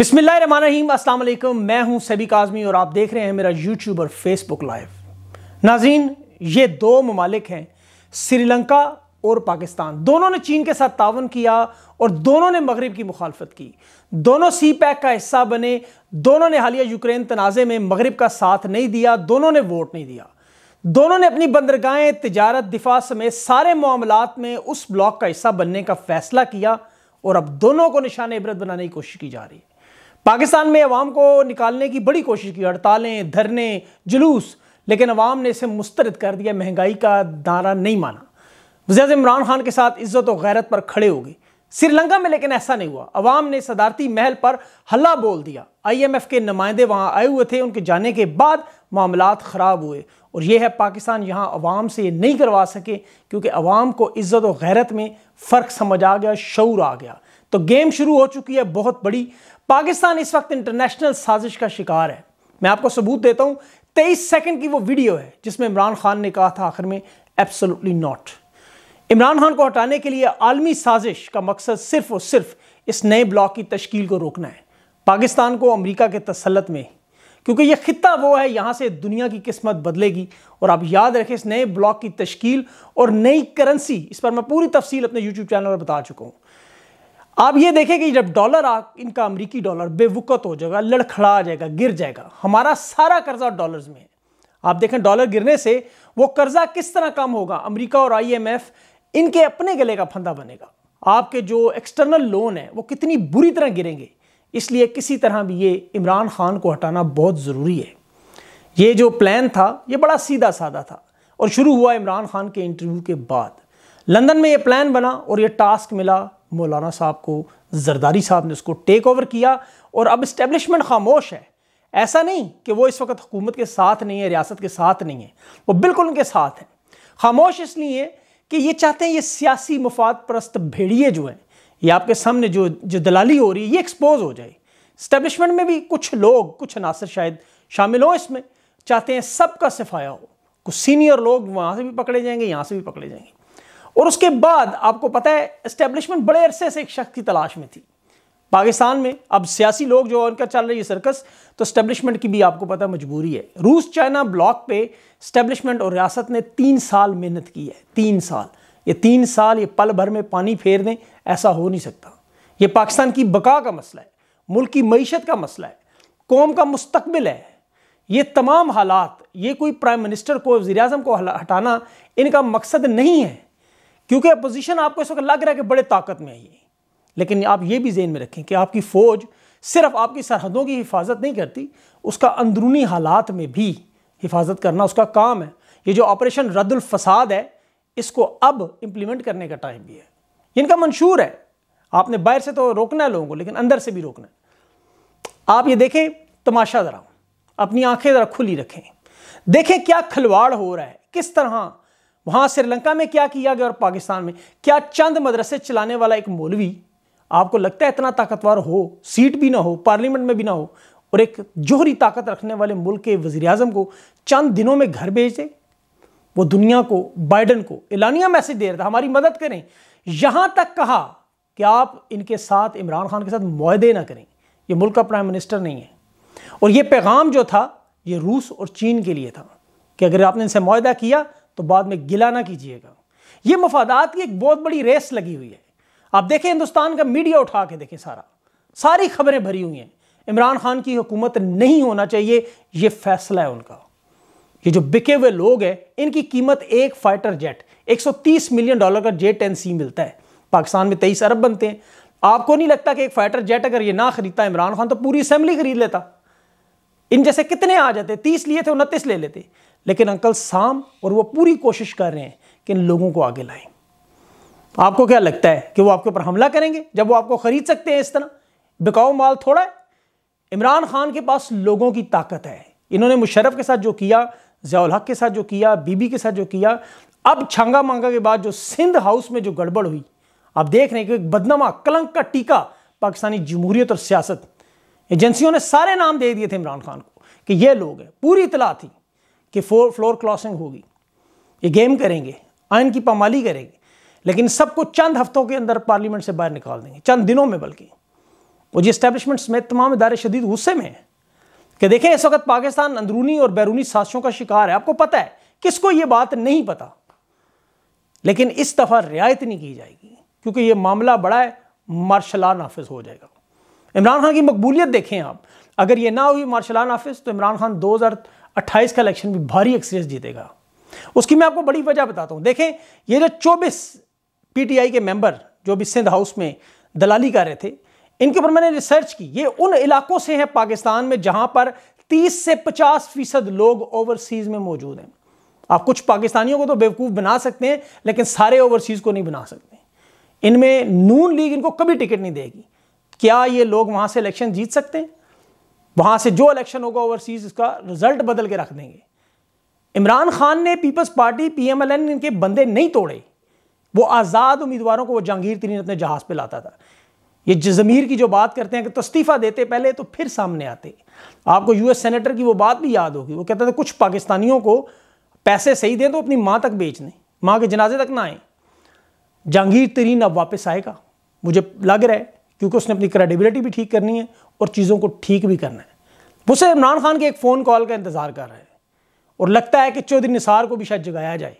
बिस्मिल्लाम अस्सलाम मैं हूं सभी काजमी और आप देख रहे हैं मेरा यूट्यूब और फेसबुक लाइव नाजीन ये दो ममालिक हैं श्रीलंका और पाकिस्तान दोनों ने चीन के साथ तावन किया और दोनों ने मगरब की मुखालफत की दोनों सी पैक का हिस्सा बने दोनों ने हालिया यूक्रेन तनाज़े में मगरब का साथ नहीं दिया दोनों ने वोट नहीं दिया दोनों ने अपनी बंदरगाहें तजारत दिफा समेत सारे मामलों में उस ब्लॉक का हिस्सा बनने का फैसला किया और अब दोनों को निशान इबरत बनाने की कोशिश की जा रही है पाकिस्तान में अवाम को निकालने की बड़ी कोशिश की हड़तालें धरने जुलूस लेकिन अवाम ने इसे मुस्तरद कर दिया महंगाई का दारा नहीं माना वजह इमरान खान के साथ इज्जत और गैरत पर खड़े हो गए श्रीलंका में लेकिन ऐसा नहीं हुआ अवाम ने सदारती महल पर हल्ला बोल दिया आईएमएफ के नुमाइंदे वहां आए हुए थे उनके जाने के बाद मामला ख़राब हुए और यह है पाकिस्तान यहाँ अवाम से ये नहीं करवा सके क्योंकि अवाम को इज़्ज़त और गैरत में फ़र्क समझ आ गया शौर आ गया तो गेम शुरू हो चुकी है बहुत बड़ी पाकिस्तान इस वक्त इंटरनेशनल साजिश का शिकार है मैं आपको सबूत देता हूं तेईस सेकंड की वो वीडियो है जिसमें इमरान खान ने कहा था आखिर में एब्सोल्युटली नॉट इमरान खान को हटाने के लिए आलमी साजिश का मकसद सिर्फ और सिर्फ इस नए ब्लॉक की तश्कील को रोकना है पाकिस्तान को अमरीका के तसलत में क्योंकि यह खत्ता वो है यहां से दुनिया की किस्मत बदलेगी और आप याद रखें इस नए ब्लॉक की तश्कील और नई करेंसी इस पर मैं पूरी तफसील अपने यूट्यूब चैनल पर बता चुका हूँ आप ये देखें कि जब डॉलर आ, इनका अमेरिकी डॉलर बेवकत हो जाएगा लड़खड़ा आ जाएगा गिर जाएगा हमारा सारा कर्जा डॉलर्स में है आप देखें डॉलर गिरने से वो कर्जा किस तरह कम होगा अमेरिका और आईएमएफ इनके अपने गले का फंदा बनेगा आपके जो एक्सटर्नल लोन है वो कितनी बुरी तरह गिरेंगे इसलिए किसी तरह भी ये इमरान खान को हटाना बहुत ज़रूरी है ये जो प्लान था ये बड़ा सीधा साधा था और शुरू हुआ इमरान खान के इंटरव्यू के बाद लंदन में ये प्लान बना और ये टास्क मिला मौलाना साहब को जरदारी साहब ने उसको टेक ओवर किया और अब इस्टेब्लिशमेंट खामोश है ऐसा नहीं कि वो इस वक्त हुकूमत के साथ नहीं है रियासत के साथ नहीं है वो बिल्कुल उनके साथ हैं खामोश इसलिए कि ये चाहते हैं ये सियासी मफाद परस्त भेड़िए जो हैं ये आपके सामने जो जो दलाली हो रही है ये एक्सपोज हो जाए इस्टेब्लिशमेंट में भी कुछ लोग कुछ अनासर शायद शामिल हों इसमें चाहते हैं सबका सिफाया हो कुछ सीनियर लोग वहाँ से भी पकड़े जाएंगे यहाँ से भी पकड़े जाएंगे और उसके बाद आपको पता है इस्टेब्लिशमेंट बड़े अरसे से एक शख्स की तलाश में थी पाकिस्तान में अब सियासी लोग जो उनका चल रही है सर्कस तो इस्टेब्लिशमेंट की भी आपको पता है मजबूरी है रूस चाइना ब्लॉक पे इस्टेब्लिशमेंट और रियासत ने तीन साल मेहनत की है तीन साल ये तीन साल ये पल भर में पानी फेर दें ऐसा हो नहीं सकता ये पाकिस्तान की बका का मसला है मुल्क की मीशत का मसला है कौम का मुस्तबिल है ये तमाम हालात ये कोई प्राइम मिनिस्टर को वजी अजम को हटाना इनका मकसद नहीं है क्योंकि अपोजिशन आपको इस वक्त लग रहा है कि बड़े ताकत में आई है लेकिन आप ये भी जेन में रखें कि आपकी फ़ौज सिर्फ आपकी सरहदों की हिफाजत नहीं करती उसका अंदरूनी हालात में भी हिफाजत करना उसका काम है ये जो ऑपरेशन रद्दुल है इसको अब इम्प्लीमेंट करने का टाइम भी है इनका मंशूर है आपने बाहर से तो रोकना है लोगों को लेकिन अंदर से भी रोकना है आप ये देखें तमाशा ज़रा अपनी आंखें ज़रा खुली रखें देखें क्या खिलवाड़ हो रहा है किस तरह वहां श्रीलंका में क्या किया गया और पाकिस्तान में क्या चंद मदरसे चलाने वाला एक मौलवी आपको लगता है इतना ताकतवर हो सीट भी ना हो पार्लियामेंट में भी ना हो और एक जोहरी ताकत रखने वाले मुल्क के वजी अजम को चंद दिनों में घर भेज दे वो दुनिया को बाइडन को एलानिया मैसेज दे रहा था हमारी मदद करें यहां तक कहा कि आप इनके साथ इमरान खान के साथ माहदे ना करें ये मुल्क का प्राइम मिनिस्टर नहीं है और ये पैगाम जो था ये रूस और चीन के लिए था कि अगर आपने इनसे माहदा किया तो बाद में गिला ना कीजिएगा ये मफादात की एक बहुत बड़ी रेस लगी हुई है आप देखें हिंदुस्तान का मीडिया उठा के देखें सारा सारी खबरें भरी हुई हैं इमरान खान की हुकूमत नहीं होना चाहिए ये फैसला है उनका ये जो बिके हुए लोग हैं इनकी कीमत एक फाइटर जेट 130 मिलियन डॉलर का जे टेन सी मिलता है पाकिस्तान में तेईस अरब बनते हैं आपको नहीं लगता कि एक फाइटर जेट अगर ये ना खरीदता इमरान खान तो पूरी असेंबली खरीद लेता इन जैसे कितने आ जाते तीस लिए थे उनतीस ले लेते लेकिन अंकल साम और वो पूरी कोशिश कर रहे हैं कि इन लोगों को आगे लाएं आपको क्या लगता है कि वो आपके ऊपर हमला करेंगे जब वो आपको खरीद सकते हैं इस तरह बिकाऊ माल थोड़ा है इमरान खान के पास लोगों की ताकत है इन्होंने मुशरफ के साथ जो किया जयाल हक के साथ जो किया बीबी के साथ जो किया अब छांगा मांगा के बाद जो सिंध हाउस में जो गड़बड़ हुई आप देख रहे हैं कि बदनामा कलंक का टीका पाकिस्तानी जमहूरियत और सियासत एजेंसियों ने सारे नाम दे दिए थे इमरान खान को कि ये लोग हैं पूरी इतला थी कि फोर फ्लोर क्रॉसिंग होगी ये गेम करेंगे आयन की पमाली करेंगे लेकिन सबको चंद हफ्तों के अंदर पार्लियामेंट से बाहर निकाल देंगे चंद दिनों में बल्कि और जी इस्टेब्लिशमेंट समेत तमाम इदारे शदीद गुस्से में हैं कि देखें इस वक्त पाकिस्तान अंदरूनी और बैरूनी साजिशों का शिकार है आपको पता है किसको ये बात नहीं पता लेकिन इस दफ़ा रियायत नहीं की जाएगी क्योंकि ये मामला बड़ा है मार्शला नाफिज हो जाएगा इमरान खान की मकबूलियत देखें आप अगर ये ना हुई मार्शला नाफिज तो इमरान खान दो हज़ार अट्ठाईस का इलेक्शन भी भारी एक्सेस जीतेगा उसकी मैं आपको बड़ी वजह बताता हूँ देखें ये जो चौबीस पीटीआई के मेंबर जो भी सिंध हाउस में दलाली कर रहे थे इनके ऊपर मैंने रिसर्च की ये उन इलाकों से है पाकिस्तान में जहां पर 30 से 50 फीसद लोग ओवरसीज में मौजूद हैं आप कुछ पाकिस्तानियों को तो बेवकूफ़ बना सकते हैं लेकिन सारे ओवरसीज़ को नहीं बना सकते इनमें नून लीग इनको कभी टिकट नहीं देगी क्या ये लोग वहां से इलेक्शन जीत सकते हैं वहां से जो इलेक्शन होगा ओवरसीज इसका रिजल्ट बदल के रख देंगे इमरान खान ने पीपल्स पार्टी पीएमएलएन के बंदे नहीं तोड़े वो आज़ाद उम्मीदवारों को वो जहांगीर तरीन अपने जहाज़ पे लाता था ये जमीर की जो बात करते हैं कि तस्तीफ़ा देते पहले तो फिर सामने आते आपको यूएस सेनेटर की वो बात भी याद होगी वो कहता था कुछ पाकिस्तानियों को पैसे सही दें तो अपनी माँ तक बेच दें माँ के जनाजे तक ना आए जहांगीर तरीन अब वापस आएगा मुझे लग रहा है क्योंकि उसने अपनी क्रेडिबिलिटी भी ठीक करनी है और चीज़ों को ठीक भी करना है वो सिर्फ इमरान खान के एक फ़ोन कॉल का इंतज़ार कर रहे हैं और लगता है कि चौधरी निसार को भी शायद जगाया जाए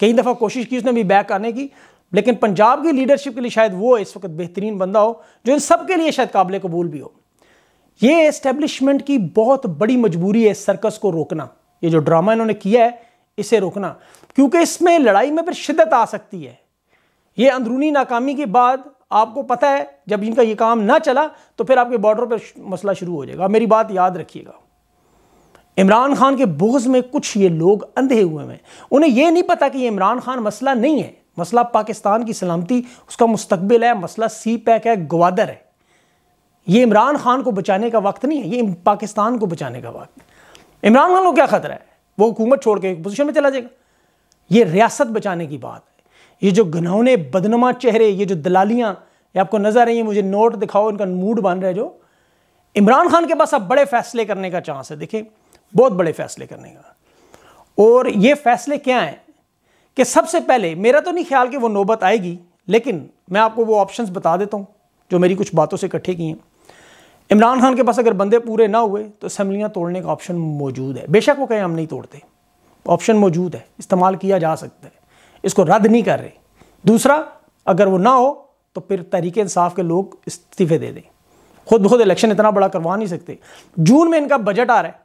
कई दफ़ा कोशिश की उसने भी बैक आने की लेकिन पंजाब की लीडरशिप के लिए शायद वो इस वक्त बेहतरीन बंदा हो जो इन सब के लिए शायद काबिल कबूल भी हो ये इस्टेब्लिशमेंट की बहुत बड़ी मजबूरी है सर्कस को रोकना ये जो ड्रामा इन्होंने किया है इसे रोकना क्योंकि इसमें लड़ाई में फिर शिद्दत आ सकती है ये अंदरूनी नाकामी के बाद आपको पता है जब इनका ये काम ना चला तो फिर आपके बॉर्डर पर मसला शुरू हो जाएगा मेरी बात याद रखिएगा इमरान खान के बोझ में कुछ ये लोग अंधे हुए हैं उन्हें यह नहीं पता कि ये इमरान खान मसला नहीं है मसला पाकिस्तान की सलामती उसका मुस्तबिल है मसला सी पैक है गवादर है ये इमरान खान को बचाने का वक्त नहीं है ये पाकिस्तान को बचाने का वक्त इमरान खान को क्या खतरा है वो हुकूमत छोड़ के पोजिशन में चला जाएगा ये रियासत बचाने की बात है ये जो घनौने बदनमा चेहरे ये जो दलालियाँ ये आपको नजर आ रही हैं मुझे नोट दिखाओ इनका मूड बन रहा है जो इमरान खान के पास अब बड़े फैसले करने का चांस है देखिए बहुत बड़े फैसले करने का और ये फैसले क्या हैं कि सबसे पहले मेरा तो नहीं ख्याल कि वो नौबत आएगी लेकिन मैं आपको वो ऑप्शंस बता देता हूँ जो मेरी कुछ बातों से इकट्ठे की हैं इमरान खान के पास अगर बंदे पूरे ना हुए तो असम्बलियाँ तोड़ने का ऑप्शन मौजूद है बेशक वो कहें हम नहीं तोड़ते ऑप्शन मौजूद है इस्तेमाल किया जा सकता है इसको रद्द नहीं कर रहे दूसरा अगर वो ना हो तो फिर तहरीक इंसाफ के लोग इस्तीफे दे दें खुद ब इलेक्शन इतना बड़ा करवा नहीं सकते जून में इनका बजट आ रहा है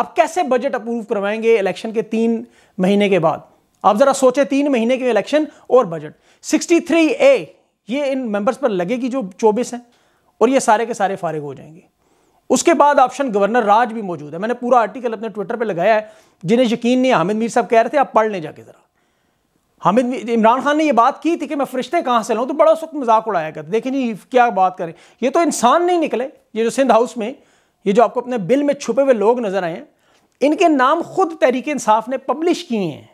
आप कैसे बजट अप्रूव करवाएंगे इलेक्शन के तीन महीने के बाद आप ज़रा सोचें तीन महीने के इलेक्शन और बजट 63 ए ये इन मेंबर्स पर लगेगी जो 24 हैं और ये सारे के सारे फारिग हो जाएंगे उसके बाद ऑप्शन गवर्नर राज भी मौजूद है मैंने पूरा आर्टिकल अपने ट्विटर पर लगाया है जिन्हें यकीन नहीं हामिद मीर साहब कह रहे थे आप पढ़ लें जाके ज़रा हामिद इमरान खान ने ये बात की थी कि मैं फरिश्ते कहाँ से लाऊँ तो बड़ा सुख मजाक उड़ाया करते देखिए नहीं क्या बात करें ये तो इंसान नहीं निकले ये जो सिंध हाउस में ये जो आपको अपने बिल में छुपे हुए लोग नज़र आए हैं इनके नाम खुद तहरीक इंसाफ ने पब्लिश किए हैं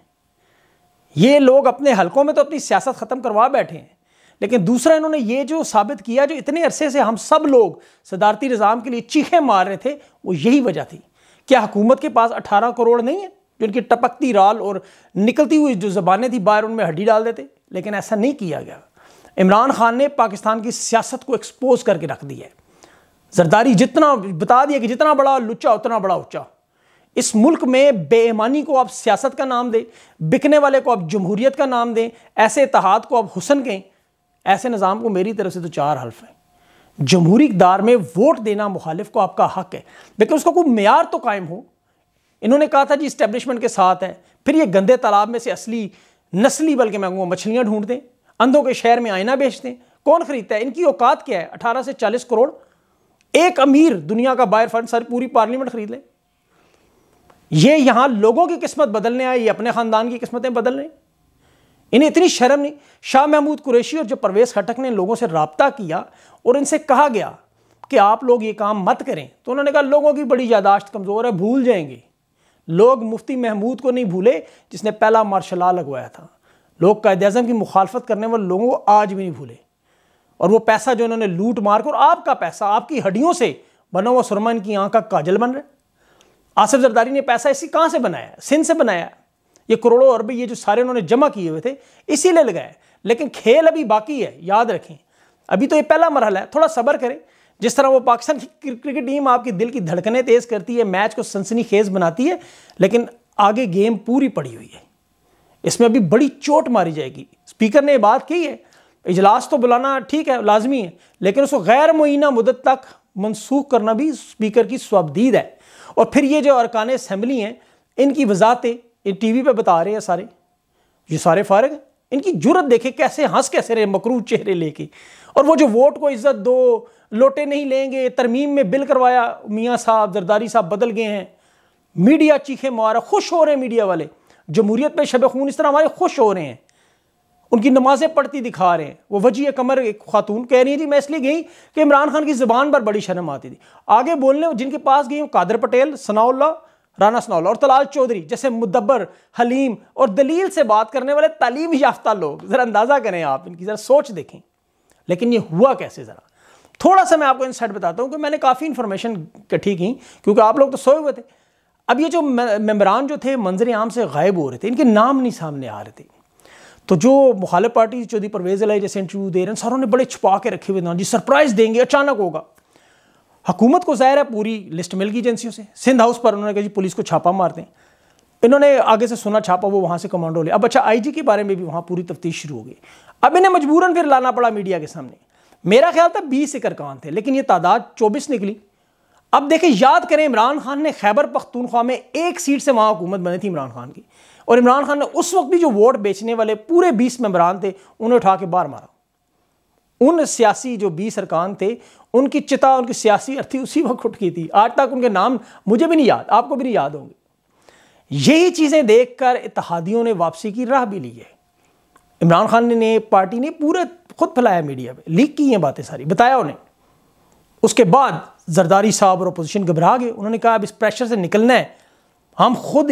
ये लोग अपने हलकों में तो अपनी सियासत ख़त्म करवा बैठे हैं लेकिन दूसरा इन्होंने ये जो साबित किया जो इतने अरसे से हम सब लोग सदारती निज़ाम के लिए चीखें मार रहे थे वो यही वजह थी क्या हुकूमत के पास अठारह करोड़ नहीं है जो इनकी टपकती राल और निकलती हुई जो ज़बानें थी बाहर उनमें हड्डी डाल देते लेकिन ऐसा नहीं किया गया इमरान खान ने पाकिस्तान की सियासत को एक्सपोज करके रख दिया है जरदारी जितना बता दिया कि जितना बड़ा लुच्चा उतना बड़ा उच्चा इस मुल्क में बेईमानी को आप सियासत का नाम दें बिकने वाले को आप जमहूरीत का नाम दें ऐसे इतहाद को आप हुसन कहें ऐसे निज़ाम को मेरी तरफ से तो चार हल्फ हैं जमहूरी इकदार में वोट देना मुखालिफ को आपका हक है लेकिन उसका कोई मैार तो कायम हो इन्होंने कहा था जी इस्टेब्लिशमेंट के साथ हैं फिर ये गंदे तालाब में से असली नस्ली बल्कि मैं कहूँगा मछलियाँ ढूंढ दें अंधों के शहर में आईना बेच दें कौन खरीदता है इनकी औकात क्या है अठारह से चालीस करोड़ एक अमीर दुनिया का बायर फंड सर पूरी पार्लियामेंट खरीद लें ये यहाँ लोगों की किस्मत बदलने आए ये अपने ख़ानदान की किस्मतें बदल रहे इन्हें इतनी शर्म नहीं शाह महमूद कुरैशी और जो परवेज़ खटक ने लोगों से रबता किया और इनसे कहा गया कि आप लोग ये काम मत करें तो उन्होंने कहा लोगों की बड़ी यादाश्त कमज़ोर है भूल जाएंगे लोग मुफ्ती महमूद को नहीं भूले जिसने पहला मार्शल ला लगवाया था लोग कायद अजम की मुखालफत करने वाले लोगों को आज भी नहीं भूले और वो पैसा जो इन्होंने लूट मार कर आपका पैसा आपकी हड्डियों से बना हुआ सुरमा इनकी आँख का काजल बन रहा है आसिफ जरदारी ने पैसा इसी कहाँ से बनाया सिंध से बनाया ये करोड़ों अरब ये जो सारे उन्होंने जमा किए हुए थे इसीलिए लगाए लेकिन खेल अभी बाकी है याद रखें अभी तो ये पहला मरहला है थोड़ा सब्र करें जिस तरह वो पाकिस्तान की क्रिकेट टीम आपकी दिल की धड़कने तेज़ करती है मैच को सनसनी खेज बनाती है लेकिन आगे गेम पूरी पड़ी हुई है इसमें अभी बड़ी चोट मारी जाएगी स्पीकर ने ये बात कही है इजलास तो बुलाना ठीक है लाजमी है लेकिन उसको गैर मुइना मुदत तक मनसूख करना भी स्पीकर की स्वाबदीद है और फिर ये जो अरकान असम्बली हैं इनकी वजातें ये टी वी पर बता रहे हैं सारे ये सारे फारग इनकी जरूरत देखे कैसे हंस कैसे रहे मकरू चेहरे लेके और वो जो वोट को इज्जत दो लोटे नहीं लेंगे तरमीम में बिल करवाया मियाँ साहब जरदारी साहब बदल गए हैं मीडिया चीखे मुआर खुश हो रहे हैं मीडिया वाले जमहूरियत में शब खून इस तरह हमारे खुश हो रहे हैं उनकी नमाज़ें पढ़ती दिखा रहे हैं वो वजी कमर एक खातून कह रही थी मैं इसलिए गई कि इमरान खान की ज़बान पर बड़ी शर्म आती थी आगे बोलने जिनके पास गई कादर पटेल सनाउल्ला राना सनाउल्ला और तलाल चौधरी जैसे मुदब्बर हलीम और दलील से बात करने वाले तालीम याफ्ता लोग ज़रा अंदाज़ा करें आप इनकी ज़रा सोच देखें लेकिन ये हुआ कैसे ज़रा थोड़ा सा मैं आपको इंसाइट बताता हूँ कि मैंने काफ़ी इन्फॉर्मेशन इकट्ठी की क्योंकि आप लोग तो सोए हुए थे अब ये जो मेम्बरान जो थे मंजर आम से गायब हो रहे थे इनके नाम नहीं सामने आ रहे थे तो जो मुखालिफ पार्टी चौधरी परवेज लाई जैसे इंटरव्यू दे रहे हैं सरों ने बड़े छुपा के रखे हुए थे जी सरप्राइज़ देंगे अचानक होगा हुकूमत को ज़ाहिर है पूरी लिस्ट मिल गई एजेंसियों से सिंध हाउस पर उन्होंने कहा जी पुलिस को छापा मार दें इन्होंने आगे से सुना छापा वो वहाँ से कमांडो ले अब अच्छा आई के बारे में भी वहाँ पूरी तफ्तीश शुरू हो गई अब इन्हें मजबूरन फिर लाना पड़ा मीडिया के सामने मेरा ख्याल था बीस एकड़ कान थे लेकिन ये तादाद चौबीस निकली अब देखें याद करें इमरान खान ने खैबर पख्तूनख्वा में एक सीट से वहाँ हुकूमत बनी थी इमरान खान की और इमरान खान ने उस वक्त भी जो वोट बेचने वाले पूरे बीस मेम्बरान थे उन्हें उठा के बाहर मारा उन सियासी जो बीस अरकान थे उनकी चिता उनकी सियासी अर्थी उसी वक्त उठ की थी आज तक उनके नाम मुझे भी नहीं याद आपको भी नहीं याद होंगे यही चीज़ें देखकर इतिहादियों ने वापसी की राह भी ली है इमरान खान ने, पार्टी ने पूरे खुद फैलाया मीडिया में लीक की हैं बातें सारी बताया उन्हें उसके बाद जरदारी साहब और अपोजिशन घबरा गए उन्होंने कहा अब इस प्रेशर से निकलना है हम खुद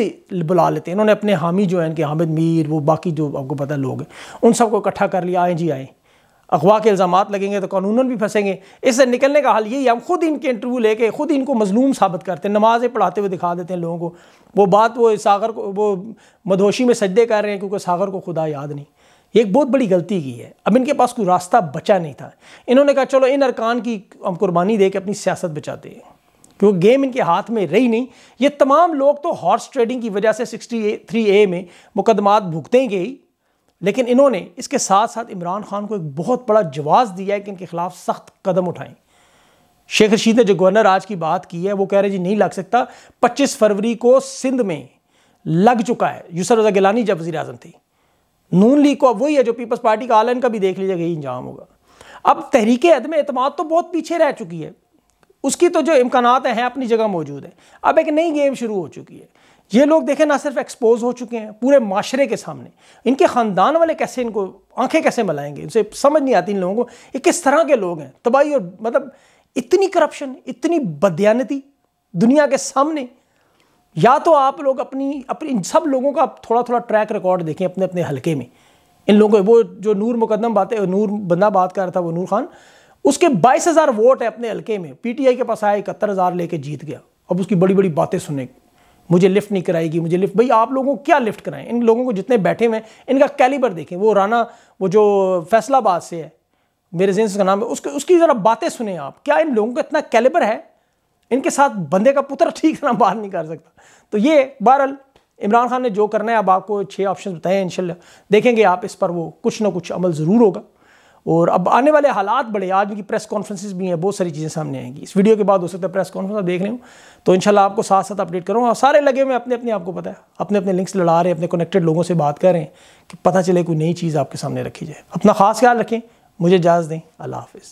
बुला लेते हैं इन्होंने अपने हामी जो है इनके हामिद मीर वो बाकी जो आपको पता लोग हैं उन सबको इकट्ठा कर लिया आए जी आए अगवा के इल्ज़ाम लगेंगे तो कानून भी फंसेंगे इससे निकलने का हाल यही हम खुद इनके इंटरव्यू लेके खुद इनको मजलूम साबित करते हैं नमाज़ें पढ़ाते हुए दिखा देते हैं लोगों को वो बात वो सागर को वो मदोशी में सजदे कर रहे हैं क्योंकि सागर को खुदा याद नहीं एक बहुत बड़ी गलती की है अब इनके पास कोई रास्ता बचा नहीं था इन्होंने कहा चलो इन अरकान की हम कुर्बानी दे के अपनी सियासत बचाते हैं क्योंकि गेम इनके हाथ में रही नहीं ये तमाम लोग तो हॉर्स ट्रेडिंग की वजह से सिक्सटी थ्री ए में मुकदमात भुगते ही लेकिन इन्होंने इसके साथ साथ इमरान खान को एक बहुत बड़ा जवाब दिया है कि इनके खिलाफ सख्त कदम उठाएं शेख रशीद ने जो गवर्नर आज की बात की है वो कह रहे जी नहीं लग सकता 25 फरवरी को सिंध में लग चुका है यूसर रजा गिलानी जब वजी अजम थी नून लीग को वही है जो पीपल्स पार्टी का आलन का भी देख लीजिएगा यही इंजाम होगा अब तहरीक अदम अतमाद तो बहुत पीछे रह चुकी है उसकी तो जो इम्कान हैं अपनी जगह मौजूद है अब एक नई गेम शुरू हो चुकी है ये लोग देखें ना सिर्फ एक्सपोज हो चुके हैं पूरे माशरे के सामने इनके ख़ानदान वाले कैसे इनको आंखें कैसे मलाएंगे इनसे समझ नहीं आती इन लोगों को ये किस तरह के लोग हैं तबाही तो और मतलब इतनी करप्शन इतनी बदयानती दुनिया के सामने या तो आप लोग अपनी अपनी सब लोगों का थोड़ा थोड़ा ट्रैक रिकॉर्ड देखें अपने अपने हलके में इन लोगों को वो जो नूर मुकदम बातें नूर बंदा बात कर रहा था वो नूर खान उसके बाईस हज़ार वोट है अपने हलके में पीटीआई के पास आया इकहत्तर हज़ार लेके जीत गया अब उसकी बड़ी बड़ी बातें सुने मुझे लिफ्ट नहीं कराएगी मुझे लिफ्ट भाई आप लोगों को क्या लिफ्ट कराएं इन लोगों को जितने बैठे हुए हैं इनका कैलिबर देखें वो राना वो जो फैसलाबाद से है मेरे जेंस का नाम है उसके उसकी ज़रा बातें सुने आप क्या इन लोगों का इतना कैलिबर है इनके साथ बंदे का पुत्र ठीक तरह बाहर नहीं कर सकता तो ये बहरल इमरान खान ने जो करना है अब आपको छः ऑप्शन बताए हैं इनशाला देखेंगे आप इस पर वो कुछ ना कुछ अमल ज़रूर होगा और अब आने वाले हालात बड़े आज उनकी प्रेस कॉन्फ्रेंसिस भी हैं बहुत सारी चीज़ें सामने आएंगी इस वीडियो के बाद हो सकता है प्रेस कॉन्फ्रेंस आप देख रहे हो तो इंशाल्लाह आपको साथ साथ अपडेट करूँगा और सारे लगे हुए अपने अपने आपको पता है अपने अपने लिंक्स लड़ा रहे हैं अपने कनेक्टेड लोगों से बात कर रहे हैं कि पता चले कोई नई चीज़ आपके सामने रखी जाए अपना खास ख्याल रखें मुझे इजाज़ दें अल्लाह हाफ़